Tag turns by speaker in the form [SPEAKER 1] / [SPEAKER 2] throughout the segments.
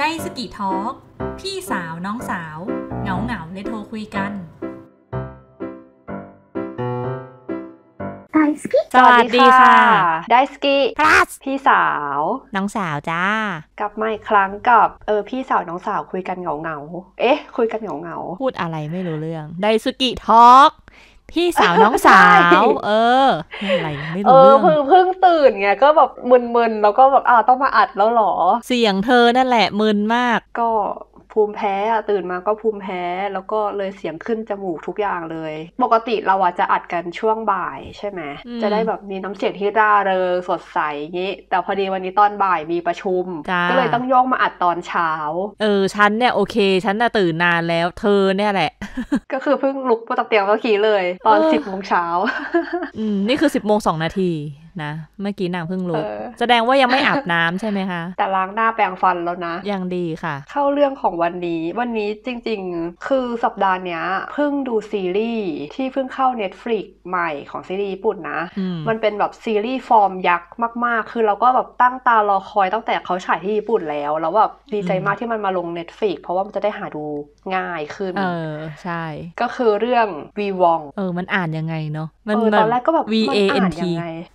[SPEAKER 1] ไดสกิทอล์กพี่สาว น้องสาวเหงาเหงาเลยโทรคุยกันไดสกิสวัสดีค่ะ ได
[SPEAKER 2] สกิ plus พี่สาว น้องสาวจ้า กลับมาอีกครั้งกับเออ พี่สาวน้องสาวคุยกันเหงาเหงา เอ๊ะคุยกันเหงาเหงาพูดอะไรไม่รู้เรื
[SPEAKER 1] ่อง ไดสกิทอล์กพี่สาวน้องสาว เออ อะไ
[SPEAKER 2] รไม่รู้เออเพิ่งเพิ่งตื่นไงก็แบบมึนๆแล้วก็แบบอ้าวต้องมาอัดแล้วหรอ เสียงเธอนั่นแหละมึนมากก็ภูมิแพ้อะตื่นมาก็ภูมิแพ้แล้วก็เลยเสียงขึ้นจมูกทุกอย่างเลย ปกติเราอะจะอัดกันช่วงบ่ายใช่ไหมจะได้แบบมีน้ำเสียงที่ร่าเริงสดใสงี้ แต่พอดีวันนี้ตอนบ่ายมีประชุมก็เลยต้องโยกมาอัดตอนเช้า
[SPEAKER 1] เออฉันเนี่ยโอเค ฉันน่ะตื่นนานแล้ว เธอเนี่ยแหละ
[SPEAKER 2] ก็คือเพิ่งลุกมาตักเตียงเมื่อกี้เลย ตอนสิบโมงเช้า
[SPEAKER 1] อืมนี่คือสิบโมงสองนาทีนะ
[SPEAKER 2] เมื่อกี้นางเพิ่งรู้แสดงว่ายังไม่อาบน้ำใช่ไหมคะ แต่ล้างหน้าแปรงฟันแล้วนะยังดีค่ะ เข้าเรื่องของวันนี้วันนี้จริงๆ คือสัปดาห์เนี้ย เพิ่งดูซีรีส์ที่เพิ่งเข้า Netflix ใหม่ของซีรีส์ญี่ปุ่นนะ มันเป็นแบบซีรีส์ฟอร์มยักษ์มากๆ คือเราก็แบบตั้งตารอคอยตั้งแต่เขาฉายที่ญี่ปุ่นแล้วแล้วแบบดีใจมากที่มันมาลง Netflix เพราะว่ามันจะได้หาดูง่ายขึ้นเออใช่ ก็คือเรื่องวีวองเออมันอ่านยังไงเนาะมันตอนแรกก็แบบ V A N T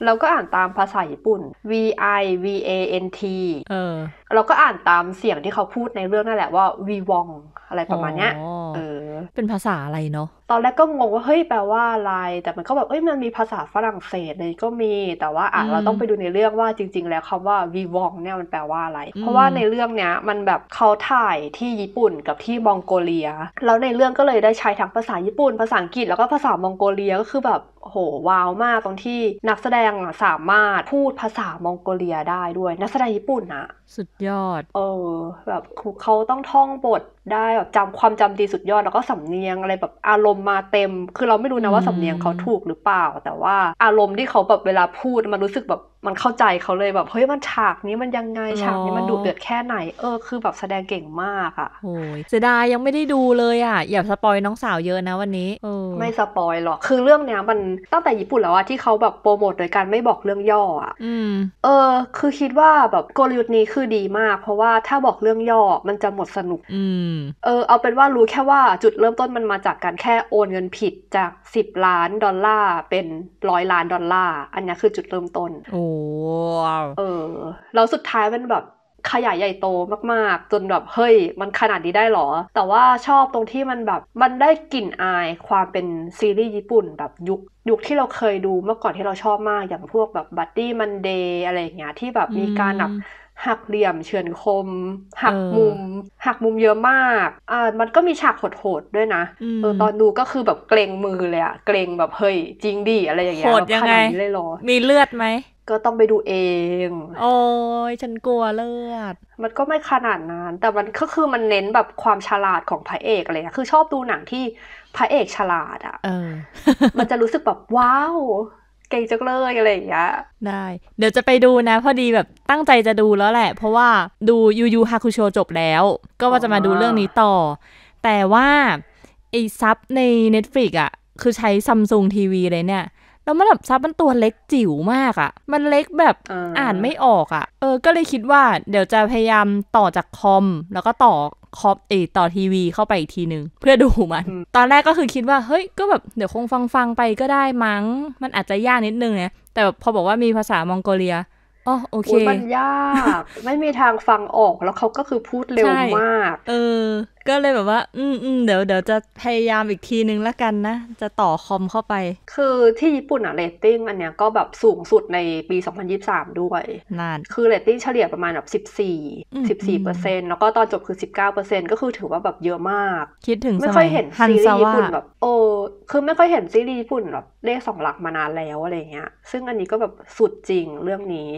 [SPEAKER 2] แล้วก็อ่านตามภาษาญี่ปุ่น V I V A N T เออ เราก็อ่านตามเสียงที่เขาพูดในเรื่องนั่นแหละว่าวีวองอะไรประมาณเนี้ย
[SPEAKER 1] เออ เป็นภาษาอะไรเนาะ
[SPEAKER 2] ตอนแรกก็งงว่าเฮ้ยแปลว่าอะไรแต่มันก็แบบเอ้ยมันมีภาษาฝรั่งเศสเลยก็มี แต่ว่าอ่ะเราต้องไปดูในเรื่องว่าจริง ๆ แล้วคำว่าวีวองเนี่ยมันแปลว่าอะไร เพราะว่าในเรื่องเนี้ยมันแบบเขาถ่ายที่ญี่ปุ่นกับที่มองโกเลียแล้วในเรื่องก็เลยได้ใช้ทั้งภาษาญี่ปุ่น ภาษาอังกฤษแล้วก็ภาษามองโกเลียก็คือแบบโหว้าวมากตรงที่ นักแสดงสามารถพูดภาษามองโกเลียได้ด้วย นักแสดงญี่ปุ่นนะสุดยอดเออแบบเขาต้องท่องบทได้แบบจำความจำดีสุดยอดแล้วก็สำเนียงอะไรแบบอารมณ์มาเต็ม คือเราไม่รู้นะว่าสำเนียงเขาถูกหรือเปล่า แต่ว่า อารมณ์ที่เขาแบบเวลาพูดมันรู้สึกแบบมันเข้าใจเขาเลยแบบเฮ้ยมันฉากนี้มันยังไงฉากนี้มันดูเดือดแค่ไหนเออคือแบบแสดงเก่งมากอ่ะโอ้ยเสียดายยังไม่ได้ดูเลยอ่ะอย่าสปอยน้องสาวเยอะนะวันนี้ไม่สปอยหรอกคือเรื่องเนี้ยมันตั้งแต่ญี่ปุ่นแล้วอะที่เขาแบบโปรโมทโดยการไม่บอกเรื่องย่ออ่ะเออ คือคิดว่าแบบกลยุทธ์นี้คือดีมาก เพราะว่าถ้าบอกเรื่องย่อมันจะหมดสนุกอืมเออเอาเป็นว่ารู้แค่ว่าจุดเริ่มต้นมันมาจากการแค่โอนเงินผิดจากสิบล้านดอลลาร์เป็นร้อยล้านดอลลาร์อันนี้คือจุดเริ่มต้น โอ้เออแล้วสุดท้ายมันแบบขยายใหญ่โตมากๆ จนแบบเฮ้ยมันขนาดนี้ได้หรอ แต่ว่าชอบตรงที่มันแบบมันได้กลิ่นอายความเป็นซีรีส์ญี่ปุ่นแบบยุคยุคที่เราเคยดูเมื่อก่อนที่เราชอบมากอย่างพวกแบบบัตตี้มันเดย์อะไรอย่างเงี้ยที่แบบมีการแบบหักเหลี่ยมเฉือนคม หักมุมหักมุมเยอะมากอ่ามันก็มีฉากโหดๆด้วยนะเออตอนดูก็คือแบบเกรงมือเลยอะเกรงแบบเฮ้ยจริงดิอะไรอย่างเงี้ยโหดยังไงเลยรอมีเลือดไหมก็ต้องไปดูเองโอ้ยฉันกลัวเลือด มันก็ไม่ขนาดนั้น แต่มันก็คือมันเน้นแบบความฉลาดของพระเอกอะไรนะคือชอบดูหนังที่พระเอกฉลาดอะ่ะมันจะรู้สึกแบบว้าวเก่งจังเลยอะไรอย่างเงี้ย
[SPEAKER 1] ได้ เดี๋ยวจะไปดูนะ พอดีแบบตั้งใจจะดูแล้วแหละ เพราะว่าดูยูยูฮาคุโชจบแล้ว ก็ว่าจะมาดูเรื่องนี้ต่อ แต่ว่า ไอซับใน Netflix อะ่ะคือใช้ซัมซุงทีวีเลยเนี่ยแล้วมันแบบซับมันตัวเล็กจิ๋วมากอะ่ะ มันเล็กแบบอ่านไม่ออกอะ่ะ เออ ก็เลยคิดว่า เดี๋ยวจะพยายามต่อจากคอมแล้วก็ต่อคอปเอต่อทีวีเข้าไปอีกทีนึง เพื่อดูมัน ตอนแรกก็คือคิดว่า เฮ้ย ก็แบบเดี๋ยวคงฟังฟังไปก็ได้มั้ง มันอาจจะยากนิดนึงนะ แต่แบบพอบอกว่ามีภาษามองโกเลีย อ๋อโอเคมันย
[SPEAKER 2] ากไม่มีทางฟังออก แล้วเขาก็คือพูดเร็วมาก
[SPEAKER 1] เออก็เลยแบบว่าอืมอืมเดี๋ยวเดี๋ยวจะพยายามอีกทีนึงละกันนะ
[SPEAKER 2] จะต่อคอมเข้าไป คือที่ญี่ปุ่นอะเรตติ้งอันเนี้ยก็แบบสูงสุดในปี 2023 ด้วยนานคือเรตติ้งเฉลี่ยประมาณแบบ14 14เปอร์เซ็นต์แล้วก็ตอนจบคือ 19เปอร์เซ็นต์ก็คือถือว่าแบบเยอะมาก คิดถึงไม่ค่อยเห็นซีรีส์ญี่ปุ่นแบบโอ้คือไม่ค่อยเห็นซีรีส์ญี่ปุ่นแบบเลขสองหลักมานานแล้วอะไรเงี้ย ซึ่งอันนี้ก็แบบสุดจริงเรื่องนี้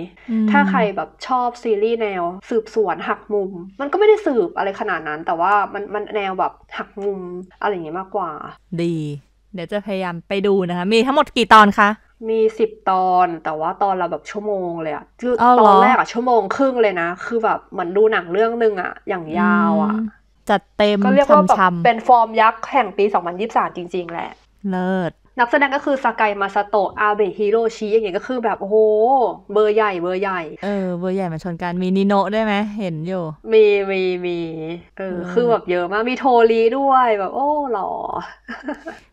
[SPEAKER 2] ถ้าใครแบบชอบซีรีส์แนวสืบสวนหักมุม มันก็ไม่ได้สืบอะไรขนาดนั้นแต่ว่ามันมันมันแนวแบบหักมุมอะไรอย่างนี้มากกว่า
[SPEAKER 1] ดี เดี๋ยวจะพยายามไปดูนะคะ มีทั้งหมดกี่ตอนคะ
[SPEAKER 2] มีสิบตอน แต่ว่าตอนเราแบบชั่วโมงเลยอะคือตอนแรกอะชั่วโมงครึ่งเลยนะ คือแบบเหมือนดูหนังเรื่องนึงอะอย่างยาวอะจัดเต็มก็เรียกว่าแบบเป็นฟอร์มยักษ์แห่งปี 2023 จริงๆ แหละ เลิศนักแสดงก็คือสากายมาสโตะอาเบฮิโรชิอย่างเงี้ยก็คือแบบโอ้โห เบอร์ใหญ่เบอร์ใหญ่ เอ
[SPEAKER 1] อเบอร์ใหญ่มาชนกันมีนิโนะด้ไหม เห็นอยู่มีมี
[SPEAKER 2] มีเออคือแบบเยอะมาก มีโทรีด้วยแบบโอ้หล่อ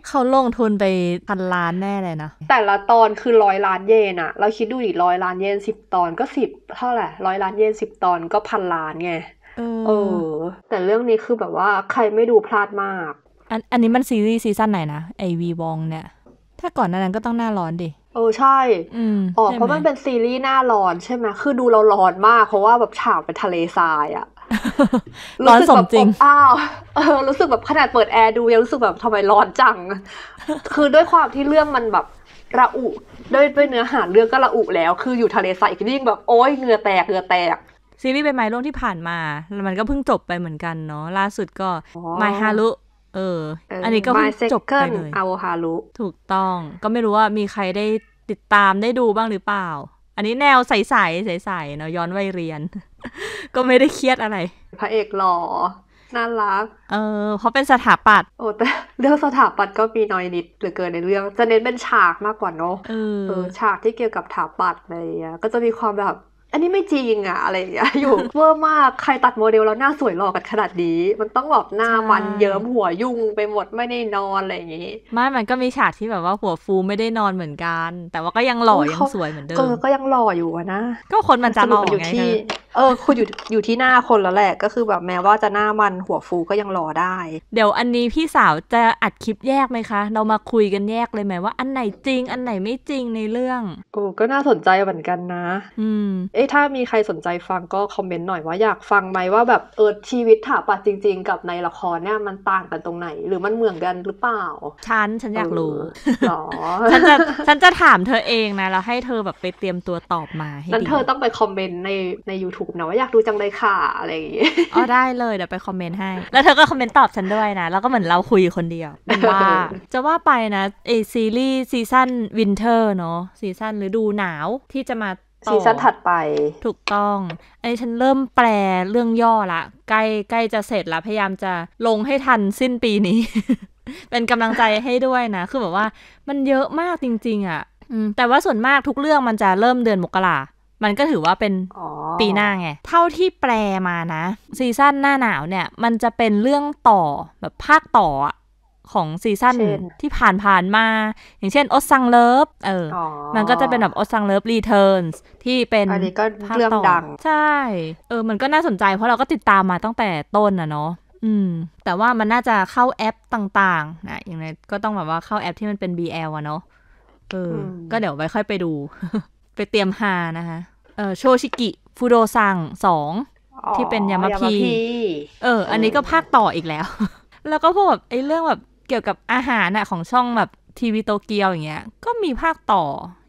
[SPEAKER 1] เขาลงทุนไปพันล้านแน่เลยนะ
[SPEAKER 2] แต่ละตอนคือร้อยล้านเยนอะเราคิดดูดิร้อยล้านเยนสิบตอนก็สิบเท่าไหร่ร้อยล้านเยนสิบตอนก็พันล้านไงเออ แต่เรื่องนี้คือแบบว่าใครไม่ดูพลาดมากอันอันนี้
[SPEAKER 1] มันซีรีส์ซีซั่นไหนนะไอวีวองเนี่ย
[SPEAKER 2] ถ้าก่อนนั้นก็ต้องหน้าร้อนดิเออใช่อ๋อเพราะมันเป็นซีรีส์หน้าร้อนใช่ไหมคือดูเราร้อนมาก เพราะว่าแบบฉากเป็นทะเลทรายอะร้อนสมจริงอ้าวรู้สึกแบบขนาดเปิดแอร์ดูยังรู้สึกแบบทำไมร้อนจัง คือด้วยความที่เรื่องมันแบบระอุด้วยด้วยเนื้อหาเรื่องก็ระอุแล้ว คืออยู่ทะเลทรายยิ่งแบบโอ้ยเงือแตกเงือแตก ซีรีส์ใบไม้ร่วงที่ผ่า
[SPEAKER 1] นมา มันก็เพิ่งจบไปเหมือนกันเนาะ ล่าสุดก็ไมฮารุเอออันนี้ก็จบไปเลยอา
[SPEAKER 2] โอฮารุถู
[SPEAKER 1] กต้อง ก็ไม่รู้ว่ามีใครได้ติดตามได้ดูบ้างหรือเปล่า อันนี้แนวใสๆใสๆเนาะย้อนวัยเรียน ก็ไม่ได้เครียดอะไร
[SPEAKER 2] พระเอกหล่อน่ารัก เออเพราะเป็นสถาปัตย์ โอ้แต่เรื่องสถาปัตย์ก็มีน้อยนิดหรือเกินในเรื่อง จะเน้นเป็นฉากมากกว่าเนาะเออฉากที่เกี่ยวกับสถาปัตย์อะไรอย่างเงี้ยก็จะมีความแบบอันนี้ไม่จริงอะอะไรอย่างเงี้ยอยู่เวอร์มากใครตัดโมเดลแล้วหน้าสวยหล่อกันขนาดนี้มันต้องแบบหน้ามันเยิ้มหัวยุ่งไปหมดไม่ได้นอนอะไรอย่างงี้
[SPEAKER 1] ไม่ มันก็มีฉากที่แบบว่าหัวฟูไม่ได้นอนเหมือนกัน แต่ว่าก็ยังหล่อยังสวยเหมือนเดิม ก็
[SPEAKER 2] ยังหล่ออยู่นะก็คนมันจะหล่ออยู่ที่เออคุณอยู่อยู่ที่หน้าคนแล้วแหละก็คือแบบแม้ว่าจะหน้ามันหัวฟูก็ยังหล่อได้
[SPEAKER 1] เดี๋ยวอันนี้พี่สาวจะ
[SPEAKER 2] อัดคลิปแยกไหมคะ เรามาคุยกันแยกเลยไหมว่าอันไหนจริง อันไหนไม่จริงในเรื่องโอ้ก็น่าสนใจเหมือนกันนะ อืมอ้ถ้ามีใครสนใจฟังก็คอมเมนต์หน่อยว่าอยากฟังไหมว่าแบบ เออชีวิตถาปัดจริงๆกับในละครเนี่ยมันต่างกันตรงไหนหรือมันเหมือนกันหรือเปล่า ฉัน ฉันอยากรู้หรอ
[SPEAKER 1] ฉันจะฉันจะถามเธอเองนะ แล้วให้เธอแบบไปเตรียมตัวตอบมาให้ดีแล้วเธอ
[SPEAKER 2] ต้องไปคอมเมนต์ในใน u t u b e นะว่าอยากดูจังเลยค่ะ อะไรอย่างงี้อ๋อได้เลยเดี๋ยวไปคอมเมนต์ให้
[SPEAKER 1] แล้วเธอก็คอมเมนต์ตอบฉันด้วยนะ แล้วก็เหมือนเราคุยคนเดียวว่าจะว่าไปนะเอซีรีส์ซีซั่นวินเทอร์เนาะซีซั่นฤดูหนาวที่จะมาซีซั่นถัดไป ถูกต้อง อันนี้ฉันเริ่มแปลเรื่องย่อละใกล้ใกล้จะเสร็จละพยายามจะลงให้ทันสิ้นปีนี้ เป็นกำลังใจให้ด้วยนะ คือแบบว่ามันเยอะมากจริงๆอะ่ะแต่ว่าส่วนมากทุกเรื่องมันจะเริ่มเดือน มกรามันก็ถือว่าเป็นปีหน้า ไง เท่าที่แปลมานะ ซีซั่นหน้าหนาวเนี่ย มันจะเป็นเรื่องต่อแบบภาคต่อของซีซั่นที่ผ่านผ่านมา อย่างเช่นออสซังเลิฟเออมันก็จะเป็นแบบออสซังเลิฟรีเทิร์นที่เป็น อันนี้ก็เรื่องดัง ใช่ เออ มันก็น่าสนใจเพราะเราก็ติดตามมาตั้งแต่ต้นนะเนาะอืม แต่ว่ามันน่าจะเข้าแอปต่างๆ นะอย่างไรก็ต้องแบบว่าเข้าแอปที่มันเป็น BL อะเนาะเออ ก็เดี๋ยวไว้ค่อยไปดู ไปเตรียมฮานะคะเออโชชิกิฟูโดซังสองที่เป็นยามาพีเออ อันนี้ก็ภาคต่ออีกแล้ว แล้วก็พวกแบบไอ้เรื่องแบบเกี่ยวกับอาหารอะของช่องแบบทีวีโตเกียวอย่างเงี้ยก็มีภาคต่อ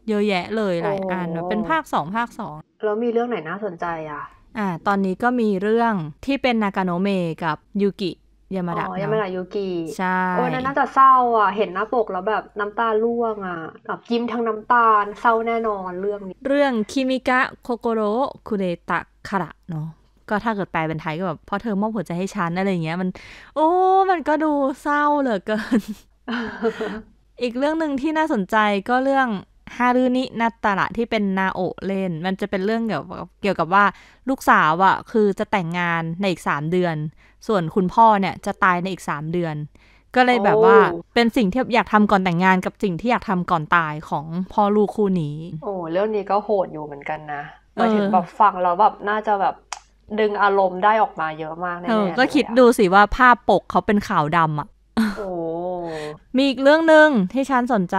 [SPEAKER 2] เยอะแยะเลยหลายอันเป็นภาคสองภาคสองแล้วมีเรื่องไหนน่าสนใจอ่ะ
[SPEAKER 1] อ่าตอนนี้ก็มีเรื่องที่เป็นนากาโนเมกับยูกิ ยามาดะยามาดะยูกิ ใช่โอ้น่น่าจ
[SPEAKER 2] ะเศร้าอ่ะเห็นหน้าปกแล้วแบบน้ำตาล่วงอ่ะแบบยิ้มทั้งน้ำตาเศร้าแน่นอนเรื่องนี้
[SPEAKER 1] เรื่องคิมิกะโคโกโรคุเรตะคาระเนาะก็ถ้าเกิดแปลเป็นไทยก็แบบเพราะเธอมอบหัวใจให้ฉันอะไรเงี้ยมัน โอ้มันก็ดูเศร้าเหลือเกินอีกเรื่องหนึ่งที่น่าสนใจก็เรื่องฮารุนินาตระที่เป็นนาโอเล่นมันจะเป็นเรื่องเกี่ยวกับเกี่ยวกับว่าลูกสาวอะคือจะแต่งงานในอีกสามเดือน ส่วนคุณพ่อเนี่ยจะตายในอีกสามเดือน ก็เลยแบบว่าเป็นสิ่งที่อยากทำก่อนแต่งงานกับสิ่งที่อยากทำก่อนตายของพ่อลูกคู่นี้
[SPEAKER 2] โอ้เรื่องนี้ก็โหดอยู่เหมือนกันนะมาถึงแบบฟังแล้วแบบน่าจะแบบดึงอารมณ์ได้ออกมาเยอะมากแน่ๆก็คิ
[SPEAKER 1] ดดูสิว่าภาพปกเขาเป็นขาวดำอ่ะมีอีกเรื่องหนึ่งที่ฉันสนใจ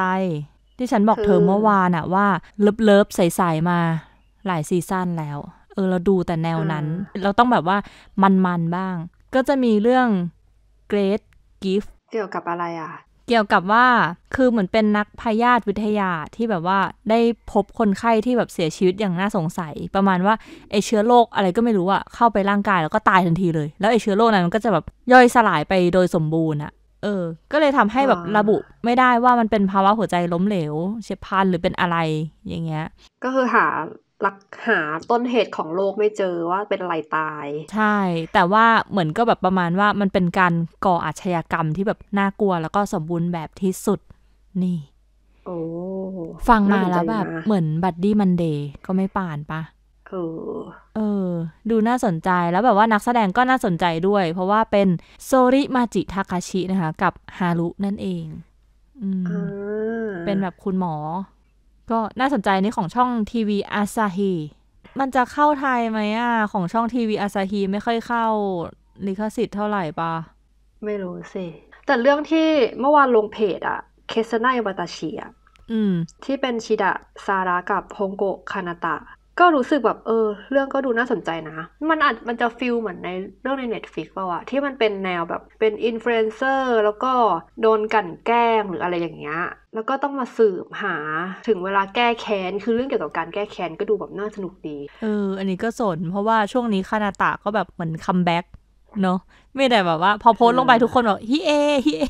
[SPEAKER 1] ที่ฉันบอกเธอเมื่อวานอะว่า เลิฟเลิฟใสๆมาหลายซีซั่นแล้ว เออ เราดูแต่แนวนั้น เราต้องแบบว่ามัน ๆ บ้าง ก็จะมีเรื่อง Great Gift
[SPEAKER 2] เกี่ยวกับอะไรอ่ะ
[SPEAKER 1] เกี่ยวกับว่าคือเหมือนเป็นนักพยาธิวิทยาที่แบบว่าได้พบคนไข้ที่แบบเสียชีวิตอย่างน่าสงสัย ประมาณว่าไอเชื้อโรคอะไรก็ไม่รู้อะเข้าไปร่างกายแล้วก็ตายทันทีเลย แล้วไอเชื้อโรคนั้นมันก็จะแบบย่อยสลายไปโดยสมบูรณ์อะเออ ก็เลยทำให้แบบระบุไม่ได้ว่ามันเป็นภาวะหัวใจล้มเหลวเฉียบพลันหรือเป็นอะไรอย่างเงี้ย
[SPEAKER 2] ก็คือหารักหาต้นเหตุของโรคไม่เจอว่าเป็นอะไรตาย
[SPEAKER 1] ใช่ แต่ว่าเหมือนก็แบบประมาณว่ามันเป็นการก่ออาชญากรรมที่แบบน่ากลัวแล้วก็สมบูรณ์แบบที่สุด นี
[SPEAKER 2] ่ โอ้ฟังมาแล้วแบบเหมือน
[SPEAKER 1] บัดดี้มันเดย์ก็ไม่ป่านปะเออเออ ดูน่าสนใจแล้วแบบว่านักแสดงก็น่าสนใจด้วยเพราะว่าเป็นโซริมาจิทาคาชินะคะ กับฮารุนั่นเอง อืมเป็นแบบคุณหมอก็น่าสนใจนี่ของช่องทีวีอาซาฮี มันจะเข้าไทยไหมอ่ะ ของช่องทีวีอาซาฮีไ
[SPEAKER 2] ม่ค่อยเข้าลิขสิทธิ์เท่าไหร่ปะไม่รู้สิ แต่เรื่องที่เมื่อวานลงเพจอะเคสนายวาตาชิอะที่เป็นชิดะซาระกับฮงโกคานาตะก็รู้สึกแบบ เออ เรื่องก็ดูน่าสนใจนะ มันอาจมันจะฟิลเหมือนในเรื่องใน Netflix ป่าวะที่มันเป็นแนวแบบเป็นอินฟลูเอนเซอร์แล้วก็โดนกันแกล้งหรืออะไรอย่างเงี้ยแล้วก็ต้องมาสืบหาถึงเวลาแก้แค้น คือเรื่องเกี่ยวกับการแก้แค้นก็ดูแบบน่าสนุกดี
[SPEAKER 1] เอออันนี้ก็สนเพราะว่าช่วงนี้คานาตะก็แบบ เหมือนคัมแบ็กเนาะไม่ได้แบบว่า พอโพสลงไปทุกคนบอกฮิเอฮิเอ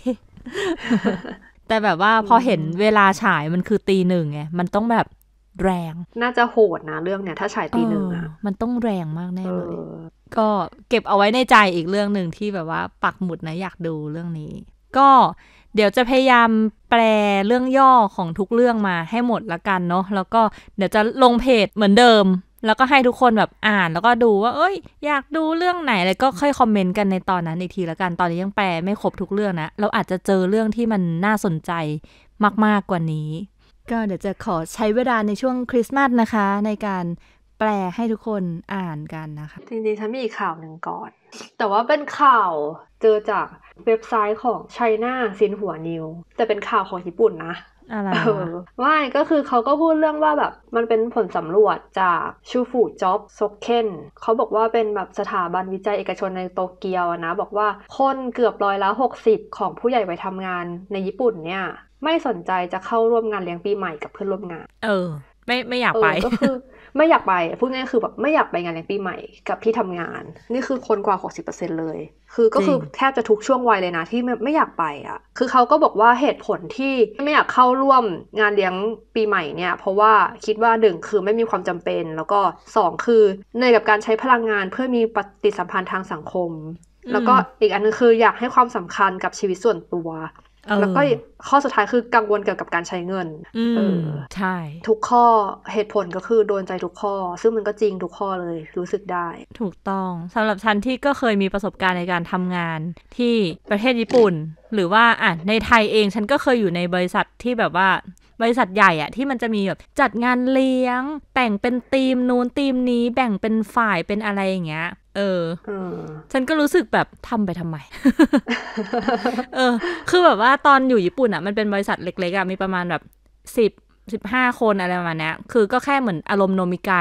[SPEAKER 1] แต่แบบว่าพอเห็นเวลาฉายมันคือตีหนึ่งไงมันต้องแบบแรง
[SPEAKER 2] น่าจะโหดนะ เรื่องเนี้ยถ้าฉายตีหนึ่งอะมันต้องแรงมากแน่เลย ก็เก็บเอาไว้ในใจอีกเรื่องหนึ่งที่แบบว่า ปักหมุดนะอยากดูเรื่องนี้
[SPEAKER 1] ก็เดี๋ยวจะพยายามแปลเรื่องย่อของทุกเรื่องมาให้หมดละกันเนาะแล้วก็เดี๋ยวจะลงเพจเหมือนเดิม แล้วก็ให้ทุกคนแบบอ่าน แล้วก็ดูว่าเอ้ย อยากดูเรื่องไหนอะไรก็ค่อยคอมเมนต์กันในตอนนั้นอีกทีละกันตอนนี้ยังแปลไม่ครบทุกเรื่องนะเราอาจจะเจอเรื่องที่มันน่าสนใจมากๆกว่านี้ก็เดี๋ยวจะขอใช้เวลาในช่วงคริสต์มาสนะคะ ในการแปลให้ทุกคนอ่านกันนะคะ
[SPEAKER 2] จริงๆฉันมีข่าวหนึ่งก่อน แต่ว่าเป็นข่าวเจอจากเว็บไซต์ของไนน่าซินหัวนิวแต่เป็นข่าวของญี่ปุ่นนะอะไรไม่ก็คือเขาก็พูดเรื่องว่าแบบมันเป็นผลสำรวจจากชูฟูจ็อบซกเคนเขาบอกว่าเป็นแบบสถาบันวิจัยเอกชนในโตเกียวนะ บอกว่าคนเกือบร้อยละ60 ของผู้ใหญ่ไปทำงานในญี่ปุ่นเนี่ยไม่สนใจจะเข้าร่วมงานเลี้ยงปีใหม่กับเพื่อนร่วมงาน เอ
[SPEAKER 1] อ ไม่ไม่อยากไป ก็คื
[SPEAKER 2] อ ไม่อยากไป พูดง่ายคือแบบไม่อยากไปงานเลี้ยงปีใหม่กับที่ทำงาน นี่คือคนกว่าหกสิบเปอร์เซ็นเลย คือก็คือแทบจะทุกช่วงวัยเลยนะที่ไม่ไม่อยากไปอ่ะ คือเขาก็บอกว่าเหตุผลที่ไม่อยากเข้าร่วมงานเลี้ยงปีใหม่เนี่ย เพราะว่าคิดว่าหนึ่งคือไม่มีความจำเป็น แล้วก็สองคือเหนื่อยกับการใช้พลังงานเพื่อมีปฏิสัมพันธ์ทางสังคม แล้วก็อีกอันนึงคืออยากให้ความสำคัญกับชีวิตส่วนตัวแล้วก็ข้อสุดท้ายคือกังวลเกี่ยวกับการใช้เงินใช่ ทุกข้อเหตุผลก็คือโดนใจทุกข้อ ซึ่งมันก็จริงทุกข้อเลยรู้สึกได้
[SPEAKER 1] ถูกต้องสำหรับฉันที่ก็เคยมีประสบการณ์ในการทำงาน ที่ประเทศญี่ปุ่น หรือว่าอ่ะในไทยเองฉันก็เคยอยู่ในบริษัทที่แบบว่าบริษัทใหญ่อะที่มันจะมีแบบจัดงานเลี้ยง แต่งเป็นทีมนู้นทีมนี้แบ่งเป็นฝ่ายเป็นอะไรอย่างเงี้ย เออ ฉันก็รู้สึกแบบทำไปทำไมเออคือแบบว่าตอนอยู่ญี่ปุ่นอะมันเป็นบริษัทเล็กๆอะมีประมาณแบบสิบสิบห้าคนอะไรประมาณนี้คือก็แค่เหมือนอารมณ์โนมิไก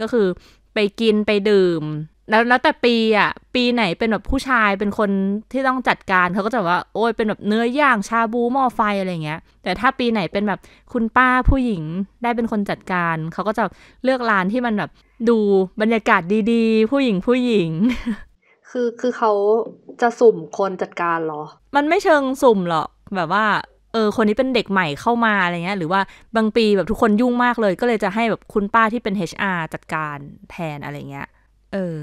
[SPEAKER 1] ก็คือไปกินไปดื่มแล้วแล้วแต่ปีอ่ะปีไหนเป็นแบบผู้ชายเป็นคนที่ต้องจัดการเขาก็จะว่าโอ้ยเป็นแบบเนื้อย่างชาบูหม้อไฟอะไรเงี้ย แต่ถ้าปีไหนเป็นแบบคุณป้าผู้หญิง ได้เป็นคนจัดการเขาก็จะเลือกร้านที่มันแบบดูบรรยากาศดีๆ ผู้หญิงผู้หญิง
[SPEAKER 2] คือคือเขาจะสุ่มคนจัดการหรอ
[SPEAKER 1] มันไม่เชิงสุ่มหรอกแบบว่าเออคนนี้เป็นเด็กใหม่เข้ามาอะไรเงี้ย หรือว่าบางปีแบบทุกคนยุ่งมากเลย ก็เลยจะให้แบบคุณป้าที่เป็น HR จัดการแทนอะไรเงี้ยเออ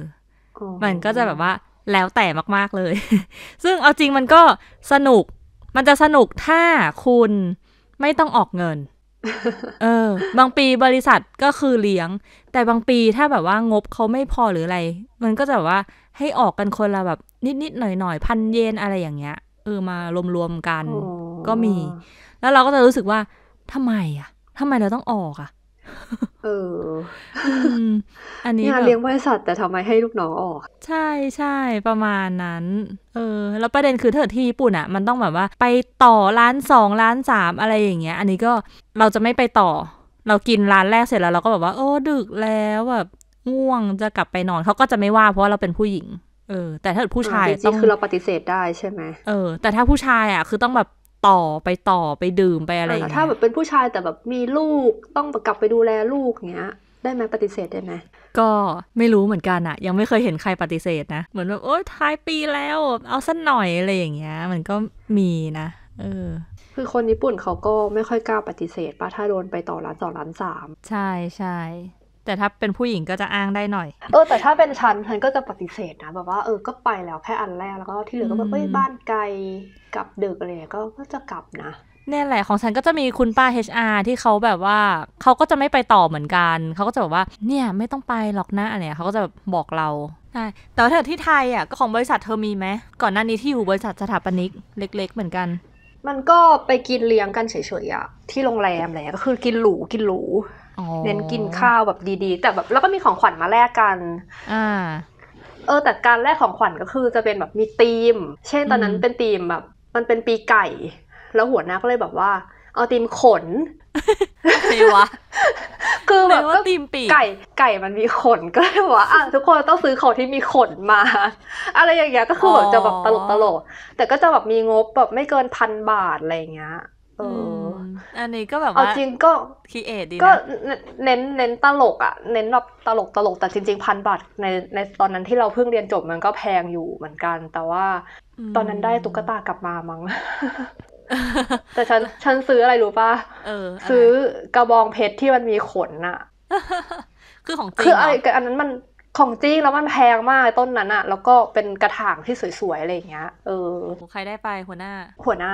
[SPEAKER 1] มันก็จะแบบว่าแล้วแต่มากๆเลย ซึ่งเอาจริงมันก็สนุก มันจะสนุกถ้าคุณไม่ต้องออกเงิน เออ บางปีบริษัทก็คือเลี้ยงแต่บางปีถ้าแบบว่างบเขาไม่พอหรืออะไรมันก็จะแบบว่าให้ออกกันคนละแบบนิดๆหน่อยๆพันเยนอะไรอย่างเงี้ยเออมารวมๆกันก็มี แล้วเราก็จะรู้สึกว่าทำไมอ่ะทำไมเราต้องออกอ่ะ
[SPEAKER 2] เออ อันนี้งานเลี้ยงบริษัทแต่ทำไมให้ลูกน้องออกใช่
[SPEAKER 1] ใช่ประมาณนั้นเออแล้วประเด็นคือเธอที่ญี่ปุ่นอ่ะ มันต้องแบบว่า ไปต่อร้านสองร้านสามอะไรอย่างเงี้ยอันนี้ก็เราจะไม่ไปต่อ เรากินร้านแรกเสร็จแล้วเราก็แบบว่าโอ้ดึกแล้วแบบง่วงจะกลับไปนอน เขาก็จะไม่ว่าเพราะเราเป็นผู้หญิง เออ แต่ถ้าผู้ชายต้องคือเราป
[SPEAKER 2] ฏิเสธได้ใช่ไหม
[SPEAKER 1] เออแต่ถ้าผู้ชายอ่ะคือต้องแบบต่อไปต่อไปดื่มไปอะไรอย่างเงี้ยถ้า
[SPEAKER 2] แบบเป็นผู้ชายแต่แบบมีลูกต้องกลับไปดูแลลูกเงี้ย ได้ไหมปฏิเสธได้ไหม
[SPEAKER 1] ก็ไม่รู้เหมือนกันอะยังไม่เคยเห็นใครปฏิเสธนะ เหมือนแบบโอ๊ยท้ายปีแล้ว เอาสักหน่อยอะไรอย่างเงี้ย มันก็มีนะ เอ
[SPEAKER 2] อ คือคนญี่ปุ่นเขาก็ไม่ค่อยกล้าปฏิเสธป้าถ้าโดนไปต่อร้านสองร้านสามใช่
[SPEAKER 1] ใช่แต่ถ้าเป็นผู้หญิงก็จะอ้างได้หน่อย เออแต่
[SPEAKER 2] ถ้าเป็นฉันฉันก็จะปฏิเสธนะแบบว่าเออก็ไปแล้วแค่อันแรกแล้วก็ที่เหลือก็แบบเอ้ยบ้านไกลกลับดึกอะไรก็ก็จะกลับนะ
[SPEAKER 1] เนี่ยแหละของฉันก็จะมีคุณป้า HR ที่เขาแบบว่าเขาก็จะไม่ไปต่อเหมือนกันเขาก็จะแบบว่าเนี่ยไม่ต้องไปหรอกนะอะไรเขาก็จะบอกเราใช่แต่ถ้าเธอที่ไทยอ่ะก็ของบริษัทเธอมีไหมก่อนหน้านี้ที่อยู่บริษัทสถาปนิกเล็ก ๆเหมือนกัน
[SPEAKER 2] มันก็ไปกินเลี้ยงกันเฉยๆอะที่โรงแรมแหละก็คือกินหรูกินหรูเน้นกินข้าวแบบดีๆ แต่แบบแล้วก็มีของขวัญมาแลกกันอ่าเออ แต่การแลกของขวัญก็คือจะเป็นแบบมีธีม เช่นตอนนั้นเป็นธีมแบบ มันเป็นปีไก่ แล้วหัวหน้าก็เลยแบบว่า เอาธีมขนไม่วะ คือแบบก็ตีมปีไก่ ไก่มันมีขนก็เลยว่าอ่ะทุกคนต้องซื้อของที่มีขนมา อะไรอย่างเงี้ยก็คือแบบจะแบบตลกตลกแต่ก็จะแบบมีงบแบบไม่เกินพันบาทอะไรเงี้ยเอออันนี้ก็แบบว่าจริงก็คดเอดีก็เน้นเน้นตลกอ่ะ เน้นแบบตลกตลกแต่จริงๆพันบาทในในตอนนั้นที่เราเพิ่งเรียนจบมันก็แพงอยู่เหมือนกัน แต่ว่า ตอนนั้นได้ตุ๊กตากลับมามั้งแต่ฉัน ฉันซื้ออะไรรู้ป่ะซื้อกระบองเพชรที่มันมีขนอะคือของจริงคือไอ้อันนั้นมันของจริงแล้วมันแพงมากต้นนั้นอะแล้วก็เป็นกระถางที่สวยๆอะไรอย่างเงี้ย เออใครได้ไปหัวหน้าหัวหน้า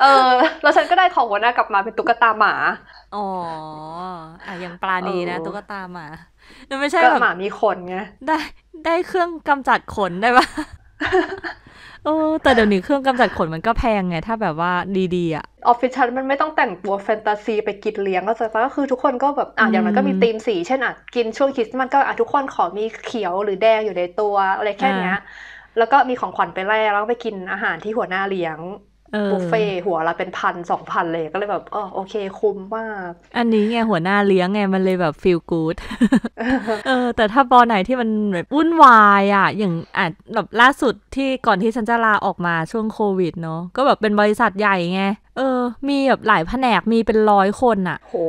[SPEAKER 2] เออแล้วฉันก็ได้ของหัวหน้ากลับมาเป็นตุ๊กตาหมา อ๋ออะยังปลาดีนะ ตุ๊กต
[SPEAKER 1] าหมา ไม่ใช่แบบหมามีขนไง
[SPEAKER 2] ได้ได้
[SPEAKER 1] เครื่องกำจัดขนได้ปะโอ้แต่เดี๋ยวนี้เครื่องกำจัดขนมันก็แพงไงถ้าแบบว่าดีๆอ่ะ
[SPEAKER 2] ออฟฟิศชันมันไม่ต้องแต่งตัวแฟนตาซีไปกินเลี้ยงก็จะก็คือทุกคนก็แบบอ่ะอย่างนั้นก็มีธีมสีเช่นอ่ะกินช่วงคริสต์มาสก็อ่ะทุกคนขอมีเขียวหรือแดงอยู่ในตัวอะไรแค่เนี้ยแล้วก็มีของขวัญไปแลกแล้วไปกินอาหารที่หัวหน้าเลี้ยงบุฟเฟ่หัวละเป็นพันสองพันเลยก็เลยแบบอ๋อโอเคคุ้มมาก อันน
[SPEAKER 1] ี้ไงหัวหน้าเลี้ยงไงมันเลยแบบฟีลกู๊ดเออแต่ถ้าบอไหนที่มันแบบวุ่นวายอ่ะ อย่างอ่ะแบบ ล่าสุดที่ก่อนที่ฉันจะลาออกมาช่วงโควิดเนาะก็แบบเป็นบริษัทใหญ่ไงเออ มีแบบ หลายแผนกมีเป็นร้อยคนอะ่ะ โอ้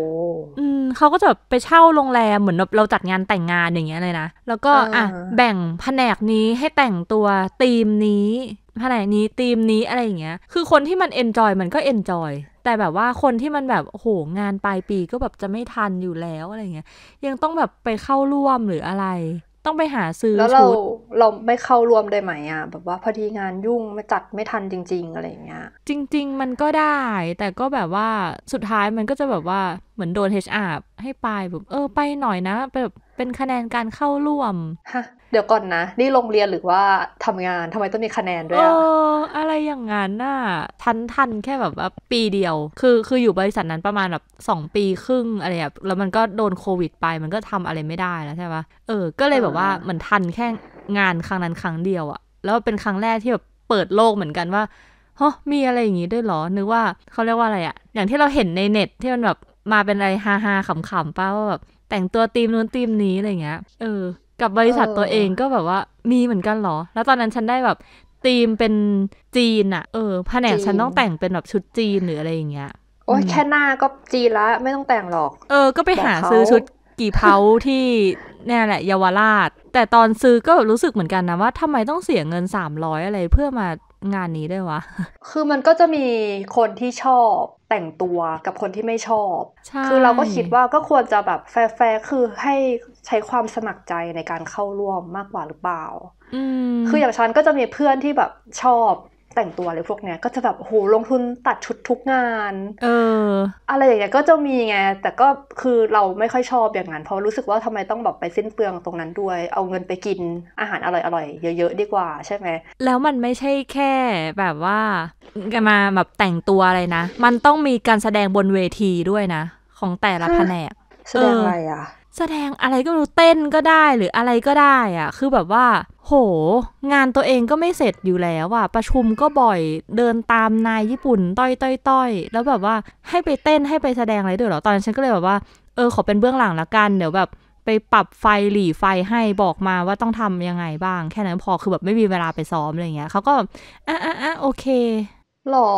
[SPEAKER 1] อืมเขาก็จะไปเช่าโรงแรมเหมือนแบบเราจัดงานแต่งงานอย่างเงี้ยเลยนะแล้วก็อ่ะแบ่งแผนกนี้ให้แต่งตัวธีมนี้แผนกนี้ทีมนี้อะไรอย่างเงี้ย คือคนที่มันเอนจอยมันก็เอนจอย แต่แบบว่าคนที่มันแบบโหงานปลายปีก็แบบจะไม่ทันอยู่แล้วอะไรเงี้ย ยังต้องแบบไปเข้าร่วมหรืออะไร ต้องไปหาซื้อแล้วเรา
[SPEAKER 2] เราไม่เข้าร่วมได้ไหมอ่ะ แบบว่าพอดีงานยุ่งไม่จัดไม่ทันจริง ๆ อะไรเงี้
[SPEAKER 1] ย จริงๆมันก็ได้ แต่ก็แบบว่าสุดท้ายมันก็จะแบบว่าเหมือนโดน HR ให้ไปแบบเออ ไปหน่อยนะ แบบเป็นคะแนนการเข้าร่วมฮะ
[SPEAKER 2] เดี๋ยวก่อนนะ นี่โรงเรียนหรือว่าทำงานทำไมต้องมีคะแนนด้วยอะ
[SPEAKER 1] อะไรอย่างงั้นน่ะทันทันแค่แบบว่าปีเดียวคือคืออยู่บริษัทนั้นประมาณแบบสองปีครึ่ง อะไรแบบแล้วมันก็โดนโควิดไปมันก็ทำอะไรไม่ได้แล้วใช่ปะเออ ก็เลยแบบว่าเหมือนทันแค่งานครั้งนั้นครั้งเดียวอะแล้วเป็นครั้งแรกที่แบบเปิดโลกเหมือนกันว่าฮะมีอะไรอย่างงี้ด้วยหรอนึกว่าเขาเรียกว่าอะไรอะอย่างที่เราเห็นในเน็ตที่มันแบบมาเป็นอะไรฮาฮาขำๆป้าว่าแบบ แต่งตัวตีมนู้นตีมนี้อะไรเงี้ย เออ กับบริษัทตัวเองก็แบบว่ามีเหมือนกันหรอแล้วตอนนั้นฉันได้แบบตีมเป็นจีนอะเออแผนกฉันต้องแต่งเป็นแบบชุดจีนหรืออะไรอย่างเงี้ยโอ้ยแค่
[SPEAKER 2] หน้าก็จีนละไม่ต้องแต่งหรอก
[SPEAKER 1] เออ ก็ไปหาซื้อชุดกี่เพาที่เนี่ยแหละเยาวราช แต่ตอนซื้อก็รู้สึกเหมือนกันนะว่าทำไมต้องเสียเงินสา้อยอะไร เพื่อมางานนี้ได้วะ
[SPEAKER 2] คือมันก็จะมีคนที่ชอบแต่งตัวกับคนที่ไม่ชอบ คือเราก็คิดว่าก็ควรจะแบบแฟร์คือให้ใช้ความสมัครใจในการเข้าร่วมมากกว่าหรือเปล่า คืออย่างฉันก็จะมีเพื่อนที่แบบชอบแต่งตัวอะไรพวกเนี้ย ก็จะแบบโหลงทุนตัดชุดทุกงาน เอออะไรอย่างเงี้ยก็จะมีไงแต่ก็คือเราไม่ค่อยชอบอย่างนั้นเพราะรู้สึกว่าทำไมต้องแบบไปสิ้นเปลืองตรงนั้นด้วยเอาเงินไปกินอาหารอร่อยๆเยอะๆดีกว่า ใช่ไหม
[SPEAKER 1] แล้วมันไม่ใช่แค่แบบว่า มาแบบแต่งตัวอะไรนะ มันต้องมีการแสดงบนเวทีด้วยนะ ของแต่ละแผนกแสดงอะไรอ่ะแสดงอะไรก็รู้เต้นก็ได้หรืออะไรก็ได้อะคือแบบว่า โห งานตัวเองก็ไม่เสร็จอยู่แล้วอะประชุมก็บ่อยเดินตามนายญี่ปุ่นต้อยต้อยต้อย แล้วแบบว่าให้ไปเต้นให้ไปแสดงอะไรด้วยเหรอตอนนั้นฉันก็เลยแบบว่าเออขอเป็นเบื้องหลังละกัน เดี๋ยวแบบ ไปปรับไฟหลีไฟให้บอกมาว่าต้องทำยังไงบ้างแค่นั้นพอคือแบบไม่มีเวลาไปซ้อมอะไรเงี้ยเขาก็
[SPEAKER 2] อ่ะอ่ะอ่ะโอเคหรอ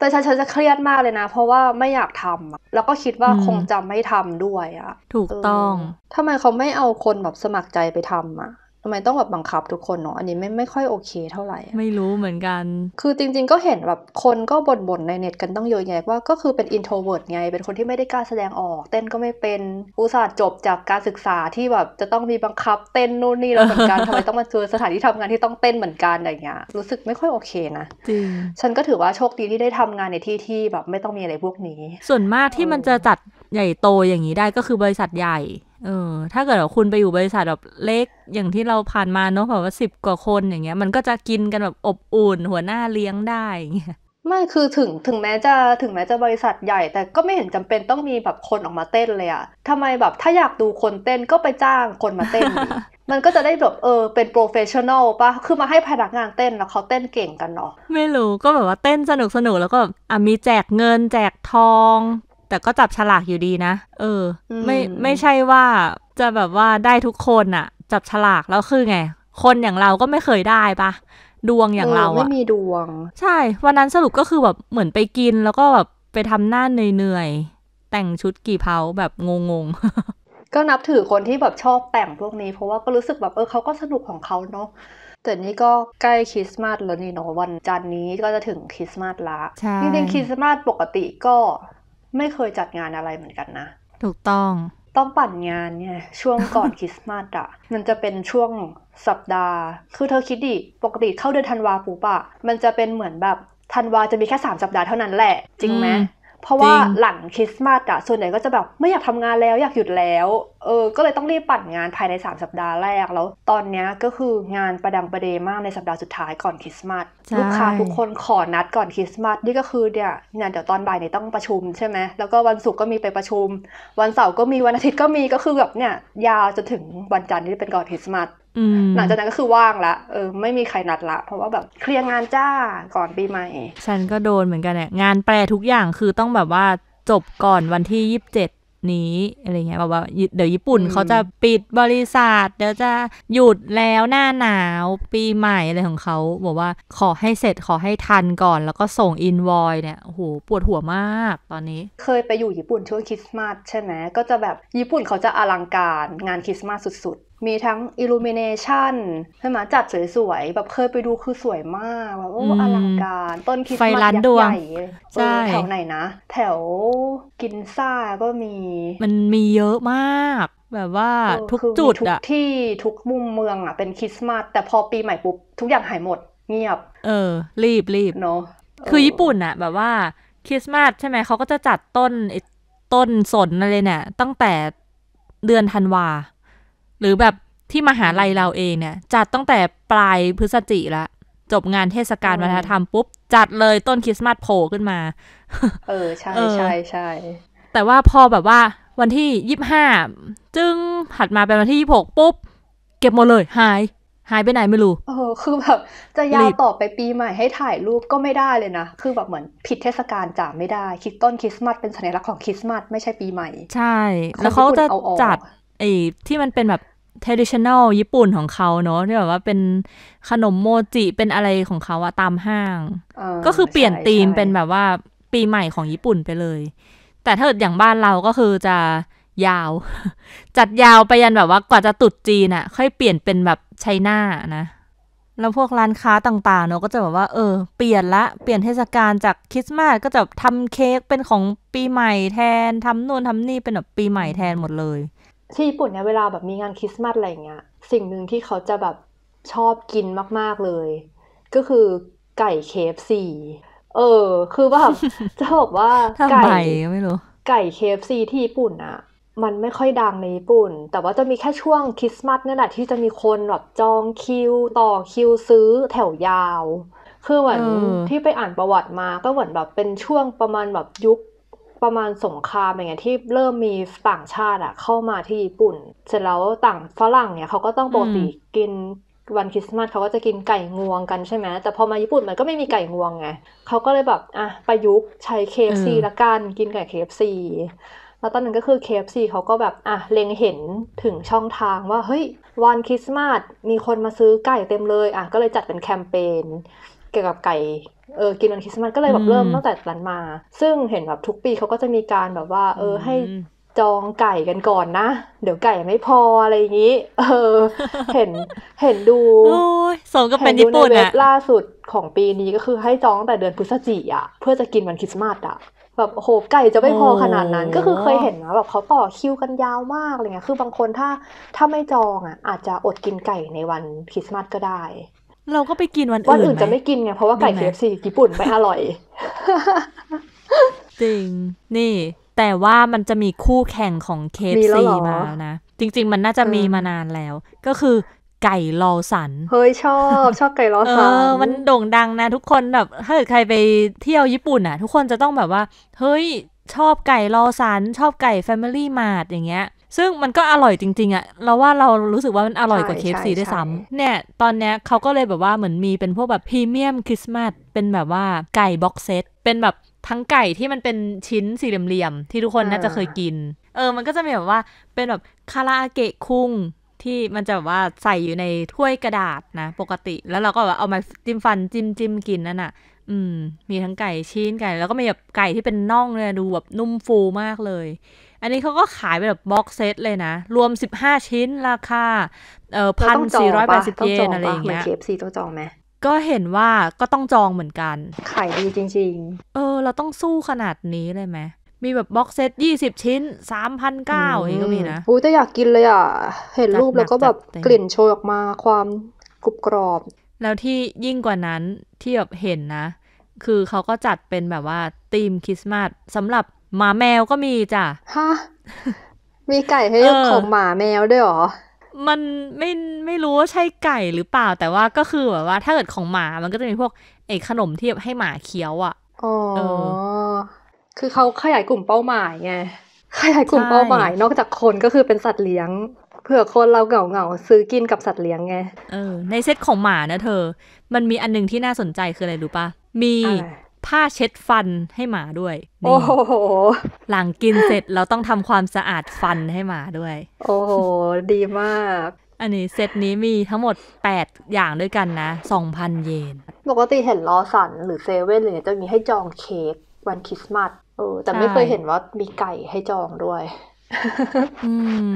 [SPEAKER 2] แต่ฉันฉันจะเครียดมากเลยนะ เพราะว่าไม่อยากทำแล้วก็คิดว่าคงจะไม่ทำด้วยอะถูกต้องทำไมเขาไม่เอาคนแบบสมัครใจไปทำอ่ะทำไมต้องแบบบังคับทุกคนเนาะอันนี้ไม่ไม่ค่อยโอเคเท่าไหร่ไม่รู้เหมือนกัน คือจริง ๆ ก็เห็นแบบคนก็บ่นๆในเน็ตกันต้องเยอะแยะว่าก็คือเป็นอินโทรเวิร์ดไงเป็นคนที่ไม่ได้กล้าแสดงออกเต้นก็ไม่เป็นอุตส่าห์จบจากการศึกษาที่แบบจะต้องมีบังคับเต้นนู่นนี่แล้วเหมือนกันทำไมต้องมาเจอสถานที่ทำงานที่ต้องเต้นเหมือนกันอะไรเงี้ยรู้สึกไม่ค่อยโอเคนะจริงฉันก็ถือว่าโชคดีที่ได้ทำงานในที่ที่แบบไม่ต้องมีอะไรพวกนี้
[SPEAKER 1] ส่วนมากที่มันจะจัดใหญ่โตอย่างนี้ได้ก็คือบริษัทใหญ่ เออ ถ้าเกิดว่าคุณไปอยู่บริษัทแบบเล็ก อย่างที่เราผ่านมาเนาะแบบว่าสิบกว่าคนอย่างเงี้ย มันก็จะกินกันแบบอบอุ่นหัวหน้าเลี้ยงได้เง
[SPEAKER 2] ี้ยไม่คือถึงถึงแม้จะถึงแม้จะบริษัทใหญ่แต่ก็ไม่เห็นจำเป็นต้องมีแบบคนออกมาเต้นเลยอะทำไมแบบถ้าอยากดูคนเต้นก็ไปจ้างคนมาเต้นมันก็จะได้แบบเออเป็นโปรเฟชชั่นอลปะคือมาให้พนักงานเต้นแล้วเขาเต้นเก่งกันเนาะ
[SPEAKER 1] ไม่รู้ก็แบบว่าเต้นสนุกสนุกแล้วก็อ่ะมีแจกเงิน แจกทองแต่ก็จับฉลากอยู่ดีนะ เออ ไม่ไม่ใช่ว่าจะแบบว่าได้ทุกคนอะจับฉลากแล้วคือไง คนอย่างเราก็ไม่เคยได้ปะ ดวงอย่างเราอะไม่มีดวง ใช่ วันนั้นสรุปก็คือแบบเหมือนไปกินแล้วก็แบบไปทำหน้าเหนื่อยๆแต่งชุดกี่เพาแบบงง
[SPEAKER 2] ๆ ก็นับถือคนที่แบบชอบแต่งพวกนี้ เพราะว่าก็รู้สึกแบบเออเขาก็สนุกของเขาเนาะแต่นี่ก็ใกล้คริสต์มาสแล้วนี่เนาะวันจันนี้ก็จะถึงคริสต์มาสละจริงๆคริสต์มาสปกติก็ไม่เคยจัดงานอะไรเหมือนกันนะ ถูกต้อง ต้องปั่นงานเนี่ย ช่วงก่อนคริสต์มาสอะ มันจะเป็นช่วงสัปดาห์ คือเธอคิดดิ ปกติเข้าเดือนธันวาปุ๊บอะมันจะเป็นเหมือนแบบธันวาจะมีแค่สามสัปดาห์เท่านั้นแหละ จริงไหมเพราะว่าหลังคริสต์มาสอะส่วนใหญ่ก็จะแบบไม่อยากทำงานแล้วอยากหยุดแล้วเออก็เลยต้องรีบปั่นงานภายใน 3 สัปดาห์แรกแล้ว ตอนนี้ก็คืองานประดังประเดมากในสัปดาห์สุดท้ายก่อนคริสต์มาสลูกค้าทุกคนขอนัดก่อนคริสต์มาสนี่ก็คือเนี่ยี่ยเดี๋ยวตอนบ่ายเนี่ยต้องประชุมใช่ไหมแล้วก็วันศุกร์ก็มีไปประชุม วันเสาร์ก็มีวันอาทิตย์ก็มีก็คือแบบเนี่ยยาวจนถึงวันจันทร์ที่เป็นก่อนคริสต์มาสหลังจากนั้นก็คือว่างละเออไม่มีใครนัดละ เพราะว่าแบบเคลียร์งานจ้าก่อนปีใหม่
[SPEAKER 1] ฉันก็โดนเหมือนกันเนี่ยงานแปลทุกอย่างคือต้องแบบว่าจบก่อนวันที่ยี่สิบเจ็ดนี้อะไรเงี้ยแบบว่าเดี๋ยวญี่ปุ่นเขาจะปิดบริษัท เดี๋ยวจะหยุดแล้วหน้าหนาวปีใหม่อะไรของเขา บอกว่าขอให้เสร็จขอให้ทันก่อนแล้วก็ส่งอินวอยเนี่ยโหปวดหัวมากตอนนี้
[SPEAKER 2] เคยไปอยู่ญี่ปุ่นช่วงคริสต์มาสใช่ไหมก็จะแบบญี่ปุ่นเขาจะอลังการงานคริสต์มาสสุดมีทั้งอิลูมิเนชันใช่ไหมจัดสวยๆ แบบเคยไปดูคือสวยมากแบบโอ้อลังการ ต้นคริสต์มาสยักษ์ใหญ่แถวไหนนะ แถวกินซ่าก็มี มันมีเยอะมาก แบบว่าทุกจุดอะทุกที่ทุกมุมเมืองอะเป็นคริสต์มาสแต่พอปีใหม่ปุ๊บ ทุกอย่างหายหมด เงียบ เออ รีบรีบเนาะ
[SPEAKER 1] คือญี่ปุ่นอะแบบว่าคริสต์มาสใช่ไหมเขาก็จะจัดต้นต้นสนอะไรเนี่ยตั้งแต่เดือนธันวาหรือแบบที่มหาลัยเราเองเนี่ย จัดตั้งแต่ปลายพฤศจิละ จบงานเทศกาลวัฒนธรรมปุ๊บ จัดเลยต้นคริสต์มาสโผล่ขึ้นมา
[SPEAKER 2] เออ ใช่ใช่ใช่
[SPEAKER 1] แต่ว่าพอแบบว่าวันที่ยี่ห้าจึงหัดมาเป็นวันที่ยี่หกปุ๊บ เก็บหมดเลยหายหายไปไหนไม่รู้
[SPEAKER 2] เออ คือแบบ จะยาวต่อไปปีใหม่ให้ถ่ายรูปก็ไม่ได้เลยนะ คือแบบเหมือนผิดเทศกาลจ่าไม่ได้คิดต้นคริสต์มาสเป็นสัญลักษณ์ของคริสต์มาสไม่ใช่ปีใหม่ ใ
[SPEAKER 1] ช่ แล้วเขาจะจัดไอ้ที่มันเป็นแบบเทดิชแนลญี่ปุ่นของเขาเนาะที่แบบว่าเป็นขนมโมจิเป็นอะไรของเขาอะตามห้างก็คือเปลี่ยนธีมเป็นแบบว่า ปีใหม่ของญี่ปุ่นไปเลย แต่ถ้าอย่างบ้านเราก็คือจะยาวจัดยาวไปยันแบบว่ากว่าจะตุดจีนอะค่อยเปลี่ยนเป็นแบบไชน่านะ แล้วพวกร้านค้าต่างๆเนาะก็จะแบบว่าเออเปลี่ยนละเปลี่ยนเทศกาลจากคริสต์มาสก็จะทำเค้กเป็นของปีใหม่แทน ทำนู่นทำนี่เป็นแบบปีใหม่แทนหมดเลย
[SPEAKER 2] ที่ญี่ปุ่นเนี่ยเวลาแบบมีงานคริสต์มาสอะไรเงี้ย สิ่งหนึ่งที่เขาจะแบบชอบกินมาก ๆ เลย ก็คือไก่เคฟซีเออ คือแบบจะบอกว่า ไก่ ไม่รู้ ไก่เคฟซีที่ญี่ปุ่นอะมันไม่ค่อยดังในญี่ปุ่น แต่ว่าจะมีแค่ช่วงคริสต์มาสนี่แหละที่จะมีคนแบบจองคิวต่อคิวซื้อ แถวยาว คือเหมือนที่ไปอ่านประวัติมาก็เหมือนแบบเป็นช่วงประมาณแบบยุคประมาณสงครามอย่างเงี้ยที่เริ่มมีต่างชาติอะเข้ามาที่ญี่ปุ่น เสร็จแล้วต่างฝรั่งเนี่ยเขาก็ต้องปกติกินวันคริสต์มาสเขาก็จะกินไก่งวงกันใช่ไหมแต่พอมาญี่ปุ่นมันก็ไม่มีไก่งวงไงเขาก็เลยแบบอ่ะประยุกต์ใช้ KFC ละกันกินไก่ KFC แล้วตอนนั้นก็คือ KFC เขาก็แบบอ่ะเล็งเห็นถึงช่องทางว่าเฮ้ยวันคริสต์มาสมีคนมาซื้อไก่เต็มเลยอ่ะก็เลยจัดเป็นแคมเปญเกี่ยวกับไก่เออกินวันคริสต์มาสก็เลยแบบเริ่มตั้งแต่นั้นมา ซึ่งเห็นแบบทุกปีเขาก็จะมีการแบบว่า เออให้จองไก่กันก่อนนะ เดี๋ยวไก่ไม่พออะไรอย่างนี้ เออ เห็น เห็นดูสงก็เป็นญี่ปุ่นอะล่าสุดของปีนี้ก็คือให้จองแต่เดือนพฤศจิกาเพื่อจะกินวันคริสต์มาสอะแบบโหไก่จะไม่พอขนาดนั้น ก็คือเคยเห็นนะแบบเขาต่อคิวกันยาวมากอะไรเงี้ยคือบางคนถ้าถ้าไม่จองอ่ะอาจจะอดกินไก่ในวันคริสต์มาสก็ได้
[SPEAKER 1] เราก็ไปกินวันอื่นวันอื่นจะไม่กินไง
[SPEAKER 2] เพราะว่าไก่เคฟซี
[SPEAKER 1] ญี่ปุ่นไม่อร่อย จริง นี่แต่ว่ามันจะมีคู่แข่งของเคฟซีมาแล้วนะ จริง ๆมันน่าจะมีมานานแล้ว ก็คือไก่ลอสัน
[SPEAKER 2] เฮ้ยชอบชอบไก่ลอสัน มัน
[SPEAKER 1] โด่งดังนะ ทุกคนแบบถ้าเกิดใครไปเที่ยวญี่ปุ่นอ่ะ ทุกคนจะต้องแบบว่า เฮ้ยชอบไก่ลอสัน ชอบไก่แฟมิลี่มาร์ทอย่างเงี้ยซึ่งมันก็อร่อยจริงๆอะเราว่าเรารู้สึกว่ามันอร่อยกว่าเคฟซีด้วยซ้ำเนี่ยตอนเนี้ยเขาก็เลยแบบว่าเหมือนมีเป็นพวกแบบพรีเมียมคริสต์มาสเป็นแบบว่าไก่บ็อกเซต เป็นแบบทั้งไก่ที่มันเป็นชิ้นสี่เหลี่ยมๆที่ทุกคนน่าจะเคยกิน เออ มันก็จะมีแบบว่าเป็นแบบคาราเกะคุงที่มันจะแบบว่าใส่อยู่ในถ้วยกระดาษนะ ปกติ แล้วเราก็แบบเอามาจิ้มฟันจิ้มจิ้มกินนั่นอ่ะอืมมีทั้งไก่ชิ้นไก่ แล้วก็มีแบบไก่ที่เป็นน่องเลยดูแบบนุ่มฟูมากเลย อันนี้เขาก็ขายเป็นแบบบ็อกเซต เลยนะ รวมสิบห้าชิ้นราคาเออพันสี่ร้อยแปดสิบเยนอะไรอย่างเงี้ยเคฟซีต้องจองไหมก็เห็นว่าก็ต้องจองเหมือนกันขายดีจริง ๆ เออ เราต้องสู้ขนาดนี้เลยไหมมีแบบบ็อกเซตยี่สิบชิ้นสามพ
[SPEAKER 2] ันเก้าอย่างนี้ก็มีนะโอ้ยแต่อยากกินเลยอ่ะเห็นรูปแล้วก็แบบกลิ่นโชยออกมาความกรุบกรอบ
[SPEAKER 1] แล้วที่ยิ่งกว่านั้นที่แบบเห็นนะคือเขาก็จัดเป็นแบบว่าธีมคริสต์มาสสำหรับหมาแมวก็มีจ้ะฮะ
[SPEAKER 2] มีไก่ให้เลือกของหมาแมวด้วยหรอ มันไม่ไม่รู้ว่าใช่
[SPEAKER 1] ไก่หรือเปล่าแต่ว่าก็คือแบบว่าถ้าเกิดของหมามันก็จะมีพวกเอกขนมที่ให้หมาเคี้ยว
[SPEAKER 2] อะ่ะอ๋อคือเขาขยายกลุ่มเป้าหมายไง ขยายกลุ่มเป้าหมายนอกจากคนก็คือเป็นสัตว์เลี้ยงผื่อคนเราเหงาเหงาซื้อกินกับสัตว์เลี้ยงไง
[SPEAKER 1] เออในเซตของหมานะเธอ มันมีอันนึงที่น่าสนใจคืออะไรรู้ปะ มีผ้าเช็ดฟันให้หมาด้วย โอ้โห หลังกินเสร็จเราต้องทำความสะอาดฟันให้หมาด้วย โอ้โห ดีมาก อันนี้เซตนี้มีทั้งหมด 8 อย่างด้วยกันนะ 2,000 เยน
[SPEAKER 2] ปกติเห็นลอสันหรือเซเว่นเลยจะมีให้จองเค้กวันคริสต์มาสเออ แต่ไม่เคยเห็นว่ามีไก่ให้จองด้วย
[SPEAKER 1] อืม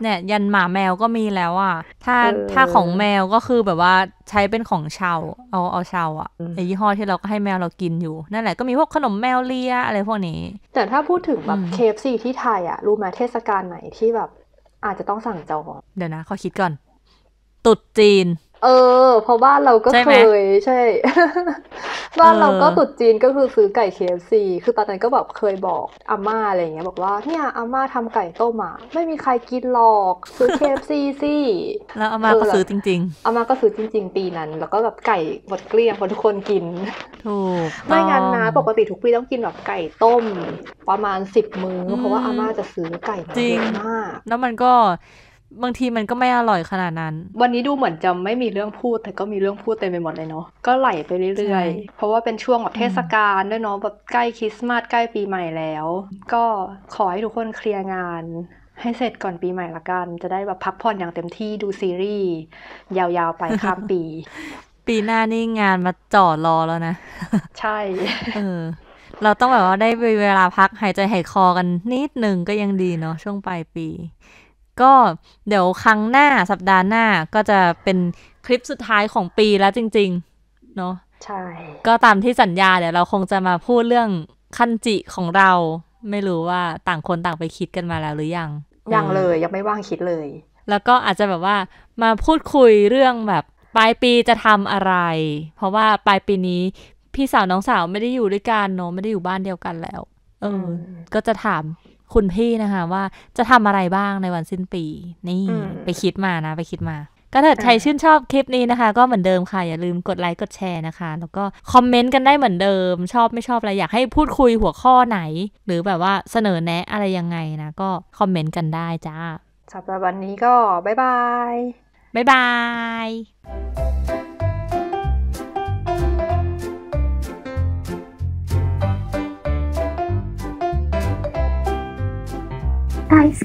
[SPEAKER 1] เนี่ยยันหมาแมวก็มีแล้วอ่ะ ถ้าถ้าของแมวก็คือแบบว่าใช้เป็นของชาวเอาเอาชาวอ่ะไอยี่ห้อที่เราก็ให้แมวเรากินอยู่ นั่นแหละก็มีพวกขนมแมวเลียอะไรพวกนี้
[SPEAKER 2] แต่ถ้าพูดถึงแบบเคฟซีที่ไทยอ่ะ รู้ไหมเทศกาลไหนที่แบบอาจจะต้องสั่งจอง
[SPEAKER 1] เดี๋ยวนะขอคิดก่อน ตุดจีน
[SPEAKER 2] เออ เพราะบ้านเราก็เคยใช่
[SPEAKER 1] บ้านเราก็ตุ
[SPEAKER 2] ดจีนก็คือซื้อไก่เคฟซีคือตอนนั้นก็แบบเคยบอกอาม่าอะไรเงี้ย บอกว่าเนี่ยอาม่าทำไก่ต้มอ่ะไม่มีใครกินหรอก ซื้อเคฟซีสิแล้วอาม่าก็ซื้อจริง ๆ อาม่าก็ซื้อจริงๆปีนั้น แล้วก็แบบไก่หมดเกลี้ยงคนทุกคนกินถูกไม่งั้นนะปกติทุกปีต้องกินแบบไก่ต้ม ประมาณสิบมื้อเพราะว่าอาม่าจะซื้อไก่มาเยอะม
[SPEAKER 1] ากแล้วมันก็บางทีมันก็ไม่อร่อยขนาดนั้น
[SPEAKER 2] วันนี้ดูเหมือนจะไม่มีเรื่องพูดแต่ก็มีเรื่องพูดเต็มไปหมดเลยเนาะ ก็ไหลไปเรื่อย ๆ เพราะว่าเป็นช่วงแบบเทศกาลด้วยเนาะแบบใกล้คริสต์มาสใกล้ปีใหม่แล้ว ก็ขอให้ทุกคนเคลียร์งาน ให้เสร็จก่อนปีใหม่ละกัน จะได้แบบพักผ่อนอย่างเต็มที่ดูซีรีส์ยาวๆไปข้ามปี
[SPEAKER 1] ปีหน้านี่งานมาจอดรอแล้วนะ ใช่ เออ เราต้องแบบว่าได้เวลาพักหายใจหายคอกันนิดนึงก็ยังดีเนาะช่วงปลายปีก็เดี๋ยวครั้งหน้าสัปดาห์หน้าก็จะเป็นคลิปสุดท้ายของปีแล้วจริง ๆ เนาะใช่ ก็ตามที่สัญญาเดี๋ยวเราคงจะมาพูดเรื่องคันจิของเรา ไม่รู้ว่าต่างคนต่างไปคิดกันมาแล้ว หรือยัง ยังเลย ย
[SPEAKER 2] ังไม่ว่างคิดเลย
[SPEAKER 1] แล้วก็อาจจะแบบว่ามาพูดคุยเรื่องแบบ ปลายปีจะทำอะไร เพราะว่าปลายปีนี้พี่สาวน้องสาวไม่ได้อยู่ด้วยกันเนาะไม่ได้อยู่บ้านเดียวกันแล้วเออก็จะถามคุณพี่นะคะว่าจะทำอะไรบ้างในวันสิ้นปีนี่ไปคิดมานะไปคิดมา ก็ถ้าใครชื่นชอบคลิปนี้นะคะ ก็เหมือนเดิมค่ะ อย่าลืมกดไลค์กดแชร์นะคะ แล้วก็คอมเมนต์กันได้เหมือนเดิม ชอบไม่ชอบอะไร อยากให้พูดคุยหัวข้อไหน หรือแบบว่าเสนอแนะอะไรยังไงนะ ก็คอมเมนต์กันได้จ้า
[SPEAKER 2] สำหรับวันนี้ก็บ๊ายบายบ๊ายบาย
[SPEAKER 1] 大好き